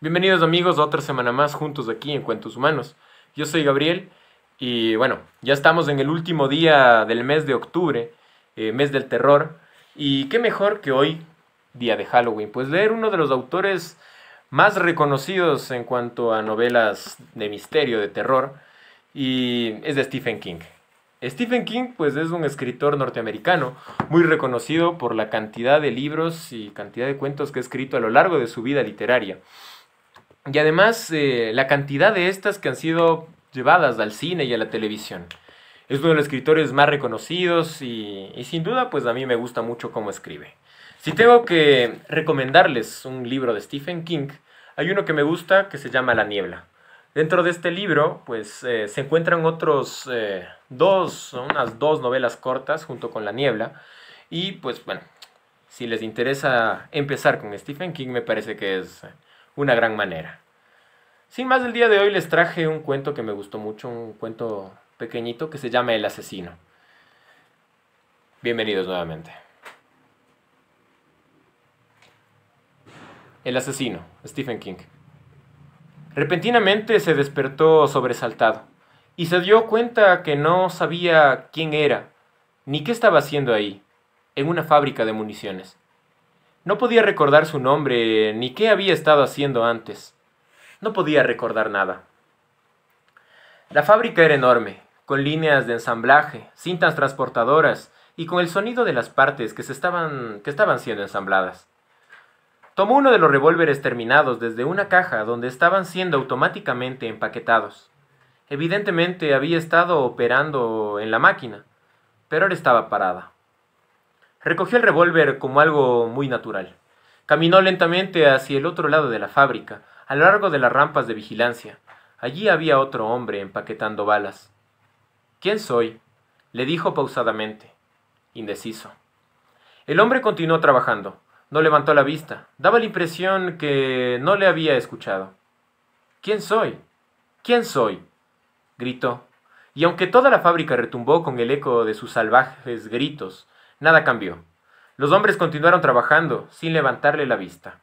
Bienvenidos amigos a otra semana más juntos aquí en Cuentos Humanos. Yo soy Gabriel y bueno, ya estamos en el último día del mes de octubre, eh, mes del terror, y qué mejor que hoy, día de Halloween, pues leer uno de los autores más reconocidos en cuanto a novelas de misterio, de terror, y es de Stephen King. Stephen King pues es un escritor norteamericano muy reconocido por la cantidad de libros y cantidad de cuentos que ha escrito a lo largo de su vida literaria. Y además eh, la cantidad de estas que han sido llevadas al cine y a la televisión. Es uno de los escritores más reconocidos y, sin duda pues a mí me gusta mucho cómo escribe. Si tengo que recomendarles un libro de Stephen King, hay uno que me gusta que se llama La Niebla. Dentro de este libro, pues eh, se encuentran otros eh, dos, unas dos novelas cortas junto con La Niebla. Y pues bueno, si les interesa empezar con Stephen King, me parece que es una gran manera. Sin más, el día de hoy les traje un cuento que me gustó mucho, un cuento pequeñito que se llama El asesino. Bienvenidos nuevamente. El asesino, Stephen King. Repentinamente se despertó sobresaltado y se dio cuenta que no sabía quién era ni qué estaba haciendo ahí, en una fábrica de municiones. No podía recordar su nombre ni qué había estado haciendo antes. No podía recordar nada. La fábrica era enorme, con líneas de ensamblaje, cintas transportadoras y con el sonido de las partes que, estaban, que estaban siendo ensambladas. Tomó uno de los revólveres terminados desde una caja donde estaban siendo automáticamente empaquetados. Evidentemente había estado operando en la máquina, pero ahora estaba parada. Recogió el revólver como algo muy natural. Caminó lentamente hacia el otro lado de la fábrica, a lo largo de las rampas de vigilancia. Allí había otro hombre empaquetando balas. ¿Quién soy? le dijo pausadamente, indeciso. El hombre continuó trabajando. No levantó la vista. Daba la impresión que no le había escuchado. ¿Quién soy? ¿Quién soy? gritó. Y aunque toda la fábrica retumbó con el eco de sus salvajes gritos, nada cambió. Los hombres continuaron trabajando sin levantarle la vista.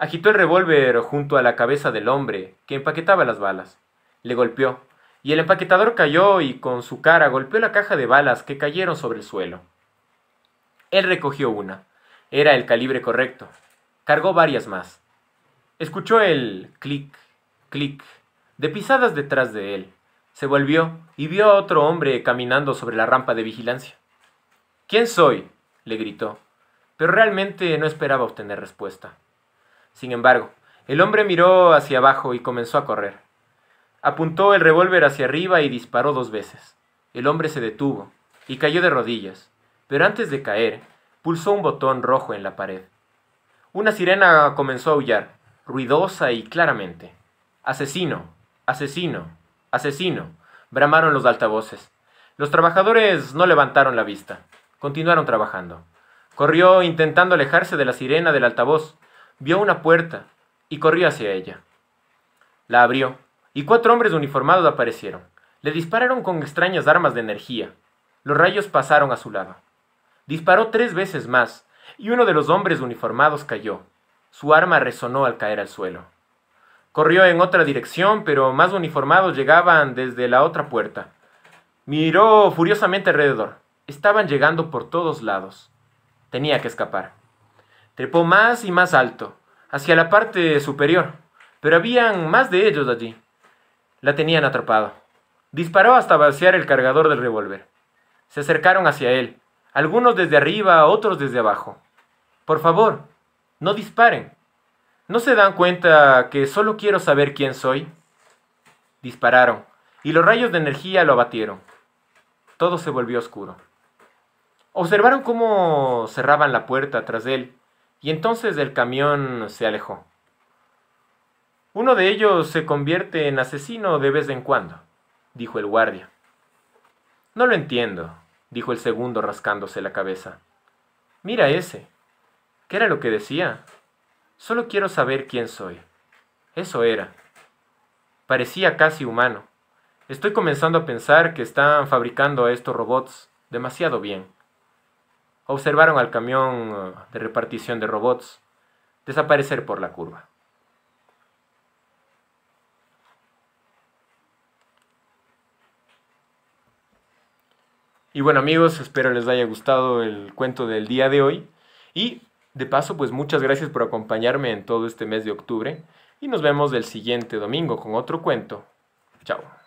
Agitó el revólver junto a la cabeza del hombre que empaquetaba las balas. Le golpeó, y el empaquetador cayó y con su cara golpeó la caja de balas que cayeron sobre el suelo. Él recogió una. Era el calibre correcto. Cargó varias más. Escuchó el clic, clic, de pisadas detrás de él. Se volvió y vio a otro hombre caminando sobre la rampa de vigilancia. ¿Quién soy? le gritó, pero realmente no esperaba obtener respuesta. Sin embargo, el hombre miró hacia abajo y comenzó a correr. Apuntó el revólver hacia arriba y disparó dos veces. El hombre se detuvo y cayó de rodillas, pero antes de caer, pulsó un botón rojo en la pared. Una sirena comenzó a aullar, ruidosa y claramente. Asesino, asesino, asesino, bramaron los altavoces. Los trabajadores no levantaron la vista, continuaron trabajando. Corrió intentando alejarse de la sirena del altavoz, vio una puerta y corrió hacia ella. La abrió y cuatro hombres uniformados aparecieron. Le dispararon con extrañas armas de energía. Los rayos pasaron a su lado. Disparó tres veces más y uno de los hombres uniformados cayó. Su arma resonó al caer al suelo. Corrió en otra dirección, pero más uniformados llegaban desde la otra puerta. Miró furiosamente alrededor. Estaban llegando por todos lados. Tenía que escapar. Trepó más y más alto, hacia la parte superior, pero habían más de ellos allí. La tenían atrapado. Disparó hasta vaciar el cargador del revólver. Se acercaron hacia él, algunos desde arriba, otros desde abajo. Por favor, no disparen. ¿No se dan cuenta que solo quiero saber quién soy? Dispararon, y los rayos de energía lo abatieron. Todo se volvió oscuro. Observaron cómo cerraban la puerta tras él y entonces el camión se alejó. Uno de ellos se convierte en asesino de vez en cuando, dijo el guardia. No lo entiendo, dijo el segundo rascándose la cabeza. Mira ese. ¿Qué era lo que decía? Solo quiero saber quién soy. Eso era. Parecía casi humano. Estoy comenzando a pensar que están fabricando a estos robots demasiado bien observaron al camión ah, de repartición de robots desaparecer por la curva. Y bueno amigos, espero les haya gustado el cuento del día de hoy. Y de paso, pues muchas gracias por acompañarme en todo este mes de octubre. Y nos vemos el siguiente domingo con otro cuento. Chao.